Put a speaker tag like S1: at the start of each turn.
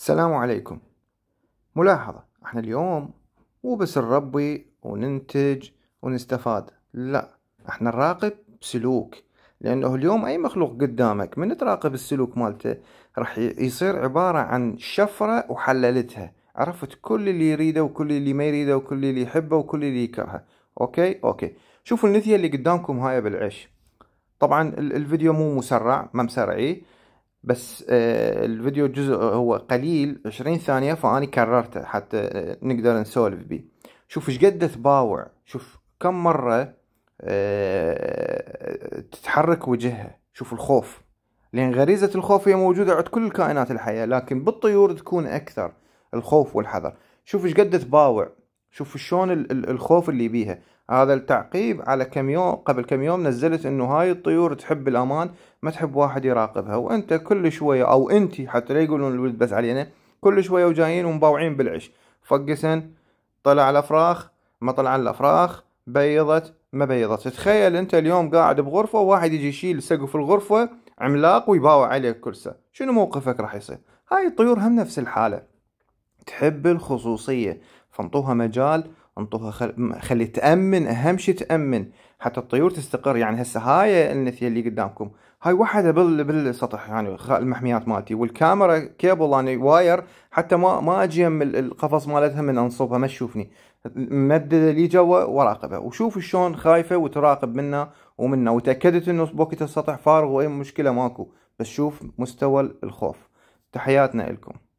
S1: السلام عليكم ملاحظة احنا اليوم مو بس نربي وننتج ونستفاد لا احنا نراقب سلوك لانه اليوم اي مخلوق قدامك من تراقب السلوك مالته راح يصير عبارة عن شفرة وحللتها عرفت كل اللي يريده وكل اللي ما يريده وكل اللي يحبه وكل اللي يكرهه اوكي اوكي شوفوا النثية اللي قدامكم هاي بالعش طبعا الفيديو مو مسرع ما مسرعيه بس آه، الفيديو جزء هو قليل 20 ثانية فأني كررته حتى آه، نقدر نسولف بيه شوف ايش قد تباوع شوف كم مرة آه، تتحرك وجهها شوف الخوف لأن غريزة الخوف هي موجودة عند كل الكائنات الحية لكن بالطيور تكون أكثر الخوف والحذر شوف ايش قد تباوع شوف شلون الخوف اللي بيها هذا التعقيب على كم يوم قبل كم يوم نزلت انه هاي الطيور تحب الامان ما تحب واحد يراقبها وانت كل شويه او انت حتى لا يقولون الولد بس علينا كل شويه وجايين ومباوعين بالعش فقسن طلع الافراخ ما طلع الافراخ بيضت ما بيضت تخيل انت اليوم قاعد بغرفه وواحد يجي يشيل سقف الغرفه عملاق ويباوع عليك كرسة شنو موقفك راح يصير هاي الطيور هم نفس الحاله تحب الخصوصيه فانطوها مجال انطوها خل... خلي تامن اهم شيء تامن حتى الطيور تستقر يعني هسه هاي النثيه اللي قدامكم هاي وحده بال... بالسطح يعني المحميات مالتي والكاميرا كيبل يعني واير حتى ما ما اجي يم القفص مالتها من انصبها ما تشوفني ممدده لي جوا وراقبها وشوف شلون خايفه وتراقب منا ومنا وتاكدت انه بوكيت السطح فارغ واي مشكله ماكو بس شوف مستوى الخوف تحياتنا لكم